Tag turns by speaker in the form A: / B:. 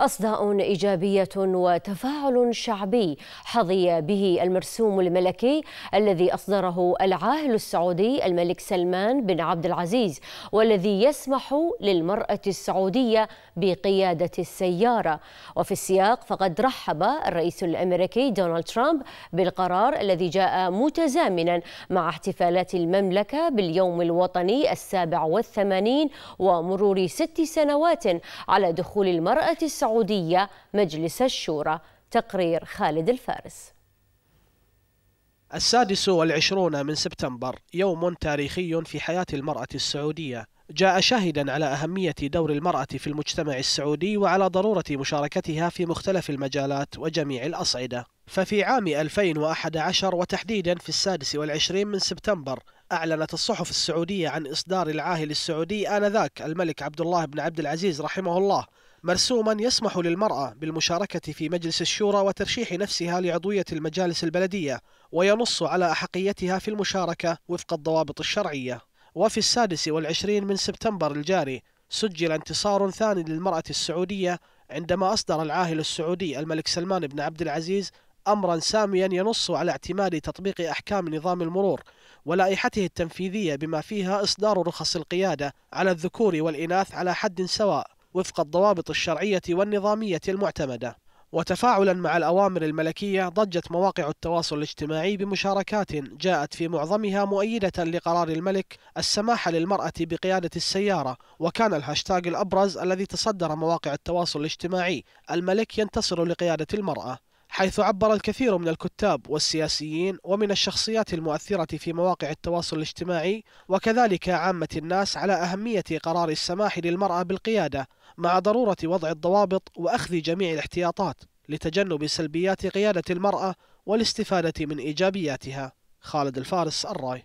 A: أصداء إيجابية وتفاعل شعبي حظي به المرسوم الملكي الذي أصدره العاهل السعودي الملك سلمان بن عبد العزيز والذي يسمح للمرأة السعودية بقيادة السيارة وفي السياق فقد رحب الرئيس الأمريكي دونالد ترامب بالقرار الذي جاء متزامنا مع احتفالات المملكة باليوم الوطني السابع والثمانين ومرور ست سنوات على دخول المرأة السعودية السعودية مجلس الشورى تقرير خالد الفارس
B: السادس والعشرون من سبتمبر يوم تاريخي في حياة المرأة السعودية جاء شاهدا على أهمية دور المرأة في المجتمع السعودي وعلى ضرورة مشاركتها في مختلف المجالات وجميع الأصعدة ففي عام 2011 وتحديدا في السادس والعشرين من سبتمبر أعلنت الصحف السعودية عن إصدار العاهل السعودي آنذاك الملك عبد الله بن عبد العزيز رحمه الله مرسوما يسمح للمرأة بالمشاركة في مجلس الشورى وترشيح نفسها لعضوية المجالس البلدية وينص على أحقيتها في المشاركة وفق الضوابط الشرعية وفي السادس والعشرين من سبتمبر الجاري سجل انتصار ثاني للمرأة السعودية عندما أصدر العاهل السعودي الملك سلمان بن عبد العزيز أمرا ساميا ينص على اعتماد تطبيق أحكام نظام المرور ولائحته التنفيذية بما فيها إصدار رخص القيادة على الذكور والإناث على حد سواء وفق الضوابط الشرعية والنظامية المعتمدة وتفاعلا مع الأوامر الملكية ضجت مواقع التواصل الاجتماعي بمشاركات جاءت في معظمها مؤيدة لقرار الملك السماح للمرأة بقيادة السيارة وكان الهاشتاج الأبرز الذي تصدر مواقع التواصل الاجتماعي الملك ينتصر لقيادة المرأة حيث عبر الكثير من الكتاب والسياسيين ومن الشخصيات المؤثرة في مواقع التواصل الاجتماعي وكذلك عامة الناس على أهمية قرار السماح للمرأة بالقيادة مع ضرورة وضع الضوابط وأخذ جميع الاحتياطات لتجنب سلبيات قيادة المرأة والاستفادة من إيجابياتها خالد الفارس الراي